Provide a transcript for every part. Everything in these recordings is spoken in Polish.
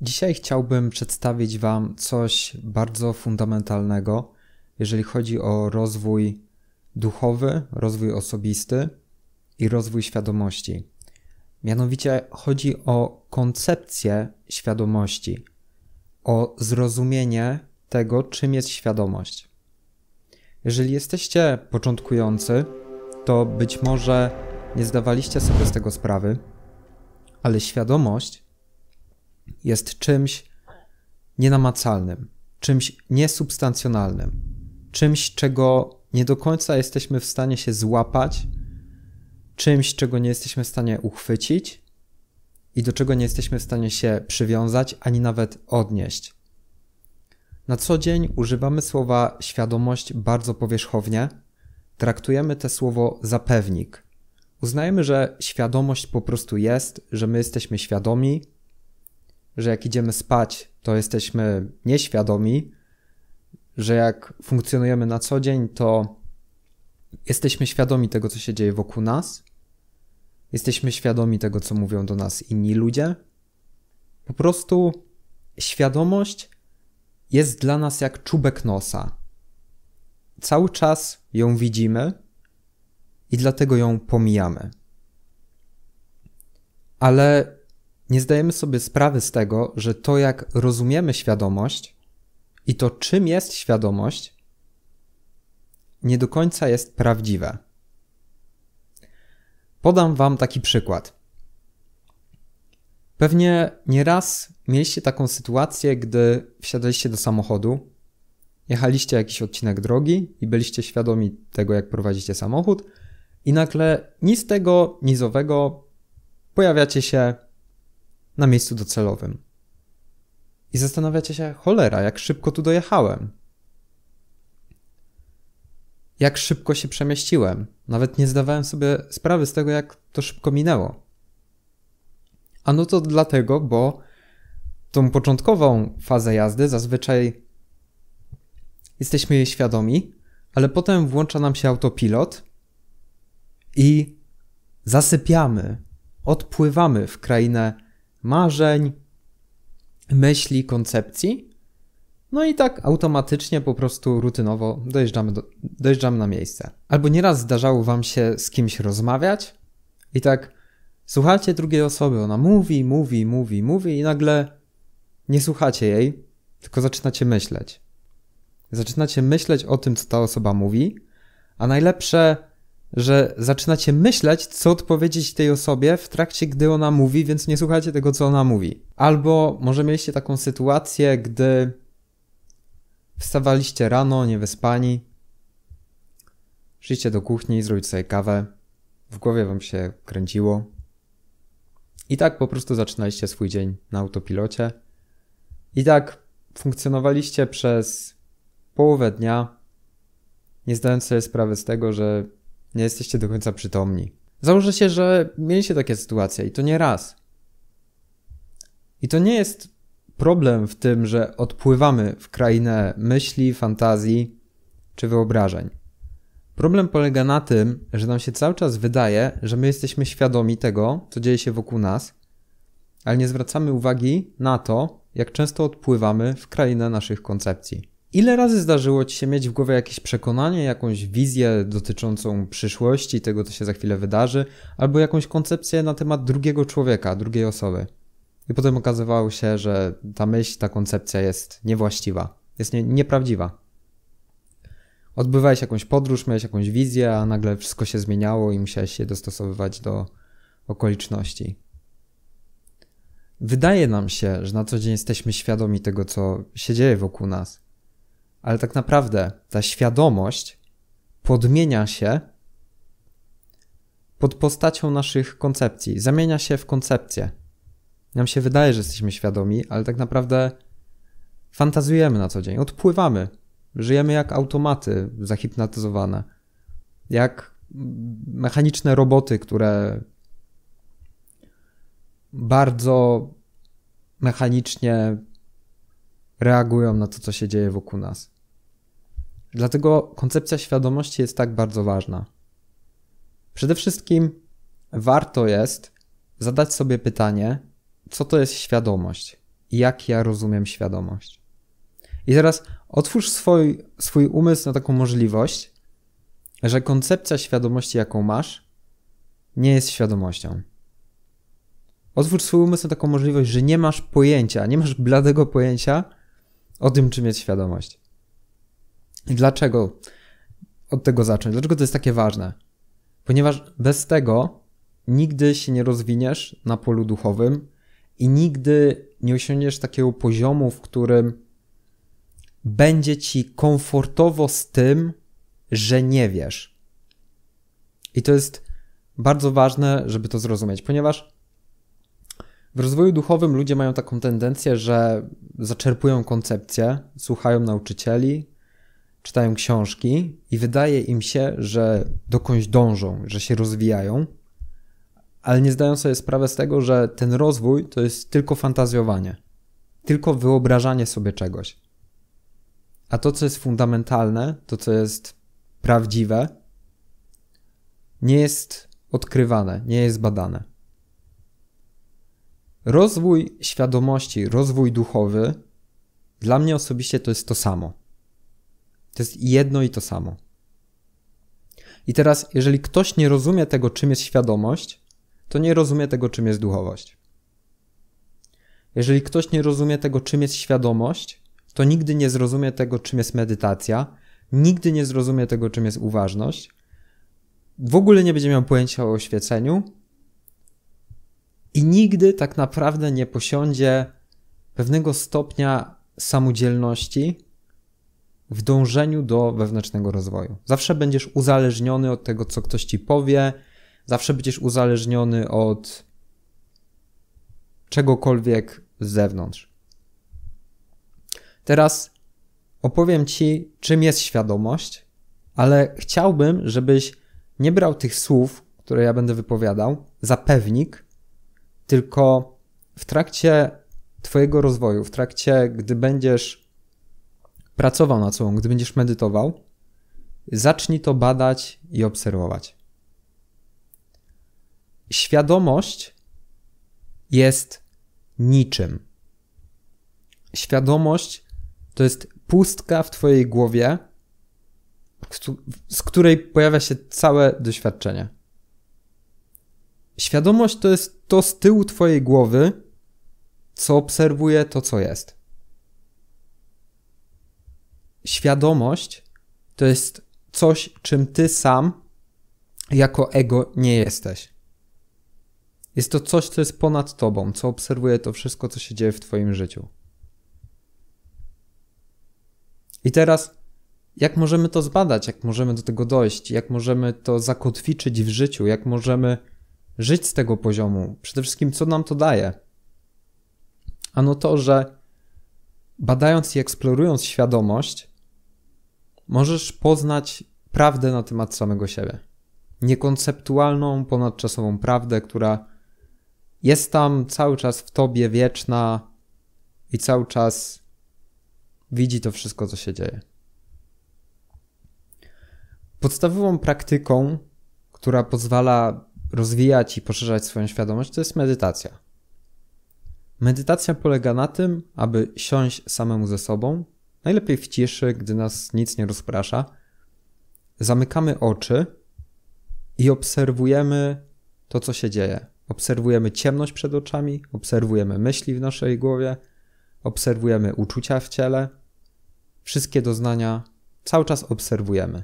Dzisiaj chciałbym przedstawić Wam coś bardzo fundamentalnego, jeżeli chodzi o rozwój duchowy, rozwój osobisty i rozwój świadomości. Mianowicie chodzi o koncepcję świadomości, o zrozumienie tego, czym jest świadomość. Jeżeli jesteście początkujący, to być może nie zdawaliście sobie z tego sprawy, ale świadomość jest czymś nienamacalnym, czymś niesubstancjonalnym, czymś, czego nie do końca jesteśmy w stanie się złapać, czymś, czego nie jesteśmy w stanie uchwycić i do czego nie jesteśmy w stanie się przywiązać ani nawet odnieść. Na co dzień używamy słowa świadomość bardzo powierzchownie, traktujemy te słowo zapewnik. Uznajemy, że świadomość po prostu jest, że my jesteśmy świadomi, że jak idziemy spać, to jesteśmy nieświadomi, że jak funkcjonujemy na co dzień, to jesteśmy świadomi tego, co się dzieje wokół nas, jesteśmy świadomi tego, co mówią do nas inni ludzie. Po prostu świadomość jest dla nas jak czubek nosa. Cały czas ją widzimy i dlatego ją pomijamy. Ale nie zdajemy sobie sprawy z tego, że to, jak rozumiemy świadomość i to, czym jest świadomość, nie do końca jest prawdziwe. Podam Wam taki przykład. Pewnie nieraz mieliście taką sytuację, gdy wsiadaliście do samochodu, jechaliście jakiś odcinek drogi i byliście świadomi tego, jak prowadzicie samochód, i nagle ni z tego, nizowego pojawiacie się na miejscu docelowym. I zastanawiacie się, cholera, jak szybko tu dojechałem. Jak szybko się przemieściłem. Nawet nie zdawałem sobie sprawy z tego, jak to szybko minęło. A no to dlatego, bo tą początkową fazę jazdy zazwyczaj jesteśmy jej świadomi, ale potem włącza nam się autopilot i zasypiamy, odpływamy w krainę marzeń, myśli, koncepcji. No i tak automatycznie, po prostu rutynowo dojeżdżamy, do, dojeżdżamy na miejsce. Albo nieraz zdarzało Wam się z kimś rozmawiać i tak słuchacie drugiej osoby, ona mówi, mówi, mówi, mówi i nagle nie słuchacie jej, tylko zaczynacie myśleć. Zaczynacie myśleć o tym, co ta osoba mówi, a najlepsze że zaczynacie myśleć, co odpowiedzieć tej osobie w trakcie, gdy ona mówi, więc nie słuchacie tego, co ona mówi. Albo może mieliście taką sytuację, gdy wstawaliście rano, niewyspani, szliście do kuchni, zrobić sobie kawę, w głowie wam się kręciło. I tak po prostu zaczynaliście swój dzień na autopilocie. I tak funkcjonowaliście przez połowę dnia, nie zdając sobie sprawy z tego, że nie jesteście do końca przytomni. Założę się, że mieliście takie sytuacje i to nie raz. I to nie jest problem w tym, że odpływamy w krainę myśli, fantazji czy wyobrażeń. Problem polega na tym, że nam się cały czas wydaje, że my jesteśmy świadomi tego, co dzieje się wokół nas, ale nie zwracamy uwagi na to, jak często odpływamy w krainę naszych koncepcji. Ile razy zdarzyło ci się mieć w głowie jakieś przekonanie, jakąś wizję dotyczącą przyszłości, tego co się za chwilę wydarzy, albo jakąś koncepcję na temat drugiego człowieka, drugiej osoby? I potem okazywało się, że ta myśl, ta koncepcja jest niewłaściwa, jest nie, nieprawdziwa. Odbywałeś jakąś podróż, miałeś jakąś wizję, a nagle wszystko się zmieniało i musiałeś się dostosowywać do okoliczności. Wydaje nam się, że na co dzień jesteśmy świadomi tego, co się dzieje wokół nas ale tak naprawdę ta świadomość podmienia się pod postacią naszych koncepcji, zamienia się w koncepcję. Nam się wydaje, że jesteśmy świadomi, ale tak naprawdę fantazujemy na co dzień, odpływamy, żyjemy jak automaty zahipnotyzowane, jak mechaniczne roboty, które bardzo mechanicznie reagują na to, co się dzieje wokół nas. Dlatego koncepcja świadomości jest tak bardzo ważna. Przede wszystkim warto jest zadać sobie pytanie, co to jest świadomość i jak ja rozumiem świadomość. I teraz otwórz swój, swój umysł na taką możliwość, że koncepcja świadomości, jaką masz, nie jest świadomością. Otwórz swój umysł na taką możliwość, że nie masz pojęcia, nie masz bladego pojęcia o tym, czym jest świadomość. Dlaczego od tego zacząć? Dlaczego to jest takie ważne? Ponieważ bez tego nigdy się nie rozwiniesz na polu duchowym i nigdy nie osiągniesz takiego poziomu, w którym będzie ci komfortowo z tym, że nie wiesz. I to jest bardzo ważne, żeby to zrozumieć, ponieważ w rozwoju duchowym ludzie mają taką tendencję, że zaczerpują koncepcję, słuchają nauczycieli, czytają książki i wydaje im się, że dokądś dążą, że się rozwijają, ale nie zdają sobie sprawy z tego, że ten rozwój to jest tylko fantazjowanie, tylko wyobrażanie sobie czegoś. A to, co jest fundamentalne, to, co jest prawdziwe, nie jest odkrywane, nie jest badane. Rozwój świadomości, rozwój duchowy, dla mnie osobiście to jest to samo. To jest jedno i to samo. I teraz, jeżeli ktoś nie rozumie tego, czym jest świadomość, to nie rozumie tego, czym jest duchowość. Jeżeli ktoś nie rozumie tego, czym jest świadomość, to nigdy nie zrozumie tego, czym jest medytacja, nigdy nie zrozumie tego, czym jest uważność, w ogóle nie będzie miał pojęcia o oświeceniu i nigdy tak naprawdę nie posiądzie pewnego stopnia samodzielności, w dążeniu do wewnętrznego rozwoju. Zawsze będziesz uzależniony od tego, co ktoś ci powie, zawsze będziesz uzależniony od czegokolwiek z zewnątrz. Teraz opowiem ci, czym jest świadomość, ale chciałbym, żebyś nie brał tych słów, które ja będę wypowiadał, za pewnik, tylko w trakcie Twojego rozwoju, w trakcie, gdy będziesz pracował nad sobą, gdy będziesz medytował, zacznij to badać i obserwować. Świadomość jest niczym. Świadomość to jest pustka w Twojej głowie, z której pojawia się całe doświadczenie. Świadomość to jest to z tyłu Twojej głowy, co obserwuje to, co jest świadomość to jest coś, czym ty sam jako ego nie jesteś. Jest to coś, co jest ponad tobą, co obserwuje to wszystko, co się dzieje w twoim życiu. I teraz, jak możemy to zbadać, jak możemy do tego dojść, jak możemy to zakotwiczyć w życiu, jak możemy żyć z tego poziomu? Przede wszystkim, co nam to daje? Ano to, że badając i eksplorując świadomość, możesz poznać prawdę na temat samego siebie. Niekonceptualną, ponadczasową prawdę, która jest tam cały czas w tobie wieczna i cały czas widzi to wszystko, co się dzieje. Podstawową praktyką, która pozwala rozwijać i poszerzać swoją świadomość, to jest medytacja. Medytacja polega na tym, aby siąść samemu ze sobą Najlepiej w ciszy, gdy nas nic nie rozprasza. Zamykamy oczy i obserwujemy to, co się dzieje. Obserwujemy ciemność przed oczami, obserwujemy myśli w naszej głowie, obserwujemy uczucia w ciele, wszystkie doznania cały czas obserwujemy.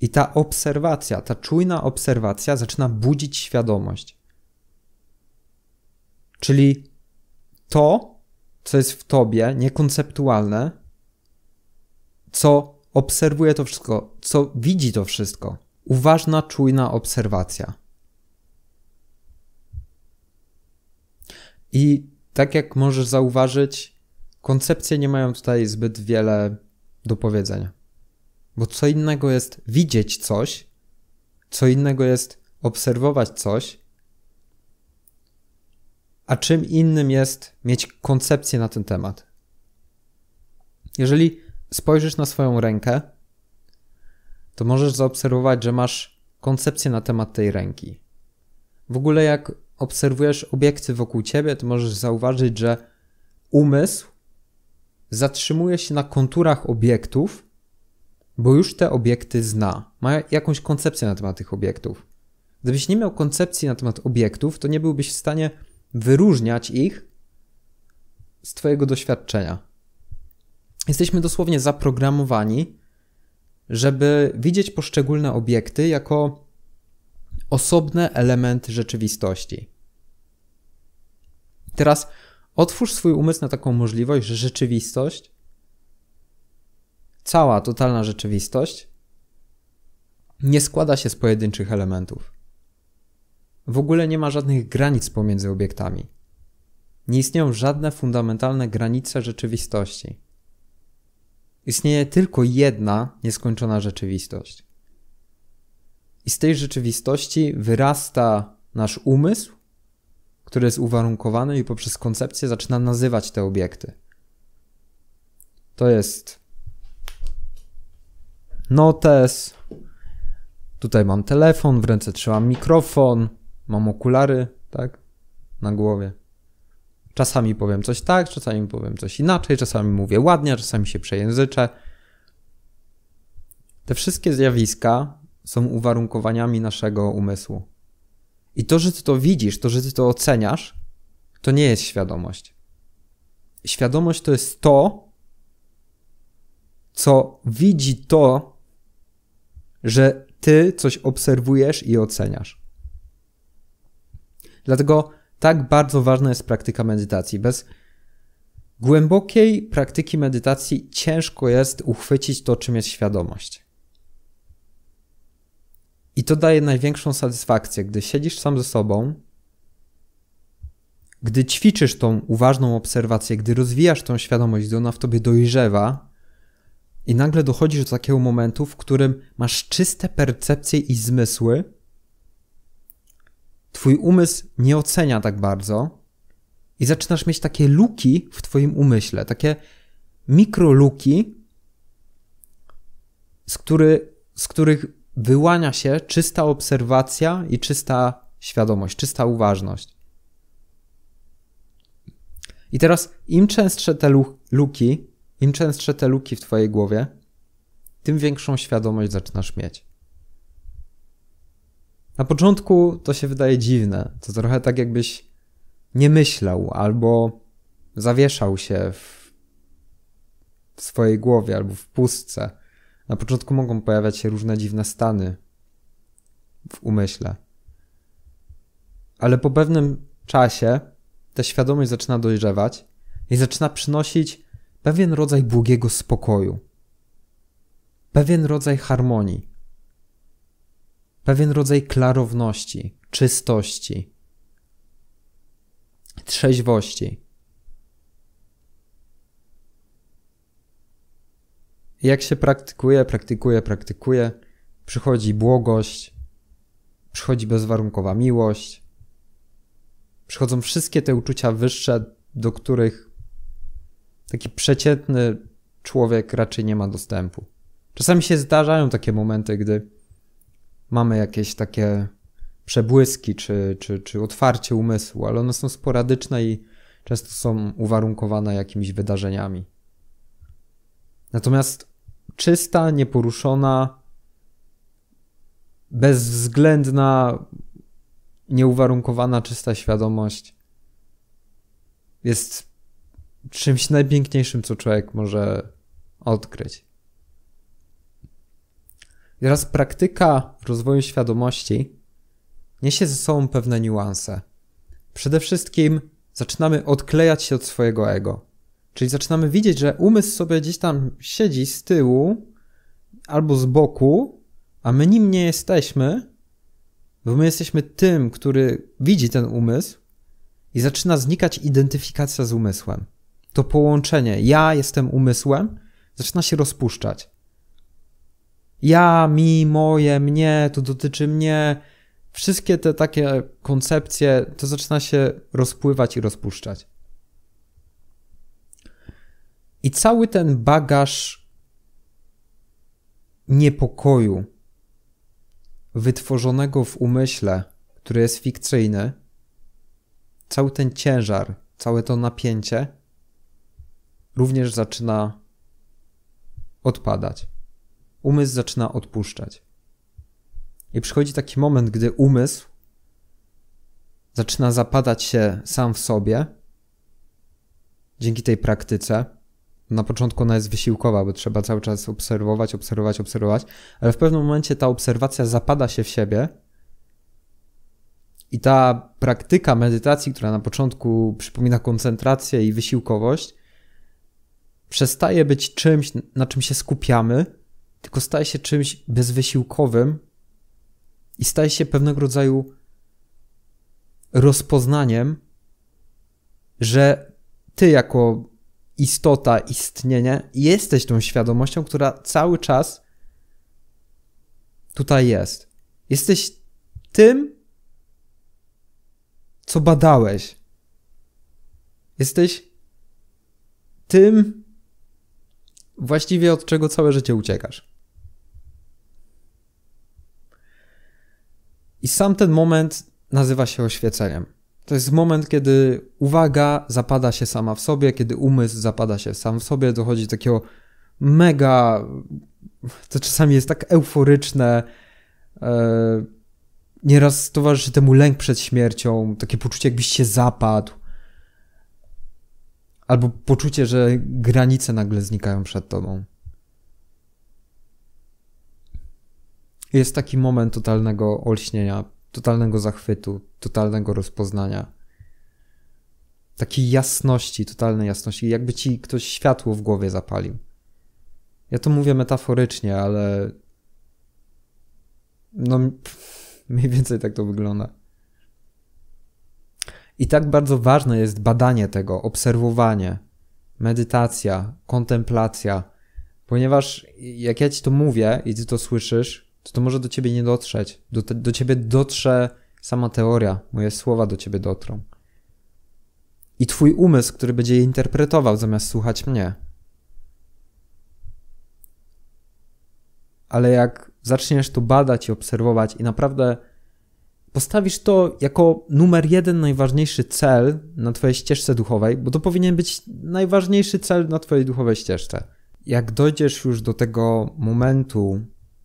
I ta obserwacja, ta czujna obserwacja zaczyna budzić świadomość. Czyli to, co jest w tobie, niekonceptualne, co obserwuje to wszystko, co widzi to wszystko. Uważna, czujna obserwacja. I tak jak możesz zauważyć, koncepcje nie mają tutaj zbyt wiele do powiedzenia. Bo co innego jest widzieć coś, co innego jest obserwować coś, a czym innym jest mieć koncepcję na ten temat. Jeżeli spojrzysz na swoją rękę, to możesz zaobserwować, że masz koncepcję na temat tej ręki. W ogóle jak obserwujesz obiekty wokół ciebie, to możesz zauważyć, że umysł zatrzymuje się na konturach obiektów, bo już te obiekty zna. Ma jakąś koncepcję na temat tych obiektów. Gdybyś nie miał koncepcji na temat obiektów, to nie byłbyś w stanie wyróżniać ich z Twojego doświadczenia jesteśmy dosłownie zaprogramowani, żeby widzieć poszczególne obiekty jako osobne elementy rzeczywistości. Teraz otwórz swój umysł na taką możliwość, że rzeczywistość, cała totalna rzeczywistość, nie składa się z pojedynczych elementów. W ogóle nie ma żadnych granic pomiędzy obiektami. Nie istnieją żadne fundamentalne granice rzeczywistości istnieje tylko jedna nieskończona rzeczywistość. I z tej rzeczywistości wyrasta nasz umysł, który jest uwarunkowany i poprzez koncepcję zaczyna nazywać te obiekty. To jest notes. Tutaj mam telefon, w ręce trzymam mikrofon, mam okulary, tak? Na głowie. Czasami powiem coś tak, czasami powiem coś inaczej, czasami mówię ładnie, czasami się przejęzyczę. Te wszystkie zjawiska są uwarunkowaniami naszego umysłu. I to, że ty to widzisz, to, że ty to oceniasz, to nie jest świadomość. Świadomość to jest to, co widzi to, że ty coś obserwujesz i oceniasz. Dlatego tak bardzo ważna jest praktyka medytacji. Bez głębokiej praktyki medytacji ciężko jest uchwycić to, czym jest świadomość. I to daje największą satysfakcję, gdy siedzisz sam ze sobą, gdy ćwiczysz tą uważną obserwację, gdy rozwijasz tą świadomość, gdy ona w tobie dojrzewa, i nagle dochodzisz do takiego momentu, w którym masz czyste percepcje i zmysły, Twój umysł nie ocenia tak bardzo i zaczynasz mieć takie luki w Twoim umyśle, takie mikroluki, z, który, z których wyłania się czysta obserwacja i czysta świadomość, czysta uważność. I teraz im częstsze te luki, im częstsze te luki w Twojej głowie, tym większą świadomość zaczynasz mieć. Na początku to się wydaje dziwne, to trochę tak jakbyś nie myślał albo zawieszał się w, w swojej głowie albo w pustce. Na początku mogą pojawiać się różne dziwne stany w umyśle. Ale po pewnym czasie ta świadomość zaczyna dojrzewać i zaczyna przynosić pewien rodzaj błogiego spokoju, pewien rodzaj harmonii pewien rodzaj klarowności, czystości, trzeźwości. Jak się praktykuje, praktykuje, praktykuje, przychodzi błogość, przychodzi bezwarunkowa miłość, przychodzą wszystkie te uczucia wyższe, do których taki przeciętny człowiek raczej nie ma dostępu. Czasami się zdarzają takie momenty, gdy mamy jakieś takie przebłyski czy, czy, czy otwarcie umysłu, ale one są sporadyczne i często są uwarunkowane jakimiś wydarzeniami. Natomiast czysta, nieporuszona, bezwzględna, nieuwarunkowana, czysta świadomość jest czymś najpiękniejszym, co człowiek może odkryć. Teraz praktyka rozwoju świadomości niesie ze sobą pewne niuanse. Przede wszystkim zaczynamy odklejać się od swojego ego. Czyli zaczynamy widzieć, że umysł sobie gdzieś tam siedzi z tyłu albo z boku, a my nim nie jesteśmy, bo my jesteśmy tym, który widzi ten umysł i zaczyna znikać identyfikacja z umysłem. To połączenie ja jestem umysłem zaczyna się rozpuszczać. Ja, mi, moje, mnie, to dotyczy mnie. Wszystkie te takie koncepcje, to zaczyna się rozpływać i rozpuszczać. I cały ten bagaż niepokoju wytworzonego w umyśle, który jest fikcyjny, cały ten ciężar, całe to napięcie również zaczyna odpadać umysł zaczyna odpuszczać. I przychodzi taki moment, gdy umysł zaczyna zapadać się sam w sobie dzięki tej praktyce. Na początku ona jest wysiłkowa, bo trzeba cały czas obserwować, obserwować, obserwować, ale w pewnym momencie ta obserwacja zapada się w siebie. I ta praktyka medytacji, która na początku przypomina koncentrację i wysiłkowość, przestaje być czymś, na czym się skupiamy, tylko staje się czymś bezwysiłkowym i staje się pewnego rodzaju rozpoznaniem, że ty jako istota, istnienie jesteś tą świadomością, która cały czas tutaj jest. Jesteś tym, co badałeś. Jesteś tym, właściwie od czego całe życie uciekasz. I sam ten moment nazywa się oświeceniem. To jest moment, kiedy uwaga zapada się sama w sobie, kiedy umysł zapada się sam w sobie, dochodzi do takiego mega, to czasami jest tak euforyczne, e, nieraz towarzyszy temu lęk przed śmiercią, takie poczucie jakbyś się zapadł, albo poczucie, że granice nagle znikają przed tobą. jest taki moment totalnego olśnienia, totalnego zachwytu, totalnego rozpoznania. Takiej jasności, totalnej jasności, jakby ci ktoś światło w głowie zapalił. Ja to mówię metaforycznie, ale. No, mniej więcej tak to wygląda. I tak bardzo ważne jest badanie tego, obserwowanie, medytacja, kontemplacja, ponieważ jak ja ci to mówię i ty to słyszysz, to to może do ciebie nie dotrzeć. Do, te, do ciebie dotrze sama teoria, moje słowa do ciebie dotrą. I twój umysł, który będzie je interpretował zamiast słuchać mnie. Ale jak zaczniesz to badać i obserwować i naprawdę postawisz to jako numer jeden najważniejszy cel na twojej ścieżce duchowej, bo to powinien być najważniejszy cel na twojej duchowej ścieżce. Jak dojdziesz już do tego momentu,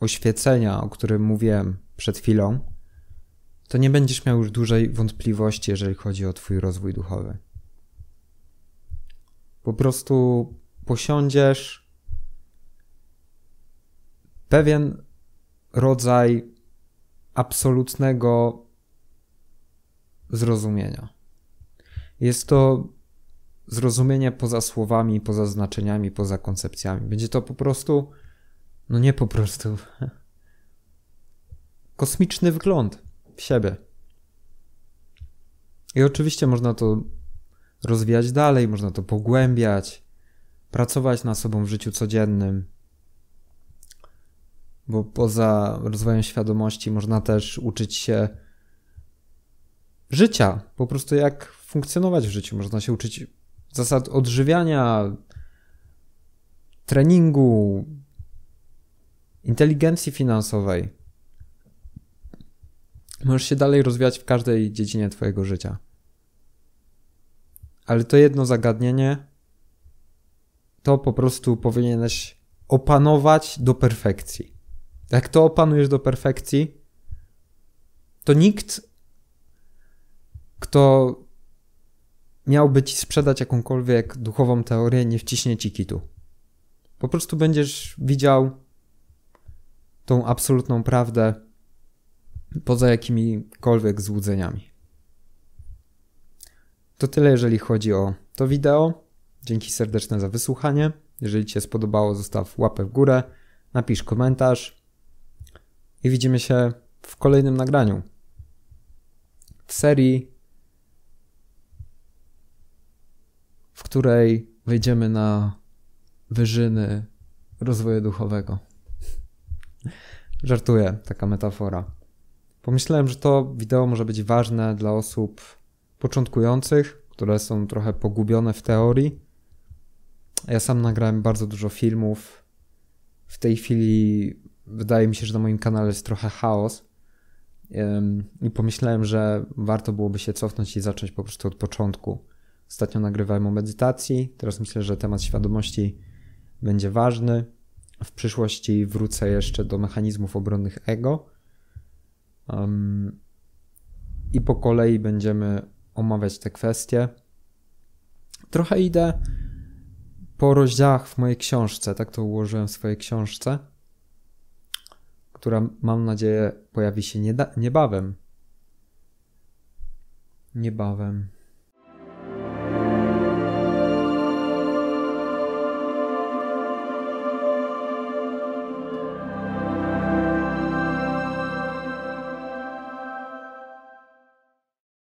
oświecenia, o którym mówiłem przed chwilą, to nie będziesz miał już dużej wątpliwości, jeżeli chodzi o Twój rozwój duchowy. Po prostu posiądziesz pewien rodzaj absolutnego zrozumienia. Jest to zrozumienie poza słowami, poza znaczeniami, poza koncepcjami. Będzie to po prostu no nie po prostu. Kosmiczny wgląd w siebie. I oczywiście można to rozwijać dalej, można to pogłębiać, pracować nad sobą w życiu codziennym. Bo poza rozwojem świadomości można też uczyć się życia, po prostu jak funkcjonować w życiu. Można się uczyć zasad odżywiania, treningu, inteligencji finansowej. Możesz się dalej rozwijać w każdej dziedzinie Twojego życia. Ale to jedno zagadnienie to po prostu powinieneś opanować do perfekcji. Jak to opanujesz do perfekcji, to nikt, kto miałby ci sprzedać jakąkolwiek duchową teorię, nie wciśnie ci kitu. Po prostu będziesz widział tą absolutną prawdę poza jakimikolwiek złudzeniami. To tyle, jeżeli chodzi o to wideo. Dzięki serdeczne za wysłuchanie. Jeżeli Ci się spodobało, zostaw łapę w górę, napisz komentarz i widzimy się w kolejnym nagraniu. W serii, w której wejdziemy na wyżyny rozwoju duchowego. Żartuję, taka metafora. Pomyślałem, że to wideo może być ważne dla osób początkujących, które są trochę pogubione w teorii. Ja sam nagrałem bardzo dużo filmów. W tej chwili wydaje mi się, że na moim kanale jest trochę chaos. I pomyślałem, że warto byłoby się cofnąć i zacząć po prostu od początku. Ostatnio nagrywałem o medytacji, teraz myślę, że temat świadomości będzie ważny w przyszłości wrócę jeszcze do mechanizmów obronnych ego. Um, I po kolei będziemy omawiać te kwestie. Trochę idę po rozdziałach w mojej książce, tak to ułożyłem w swojej książce, która mam nadzieję pojawi się niebawem. Niebawem.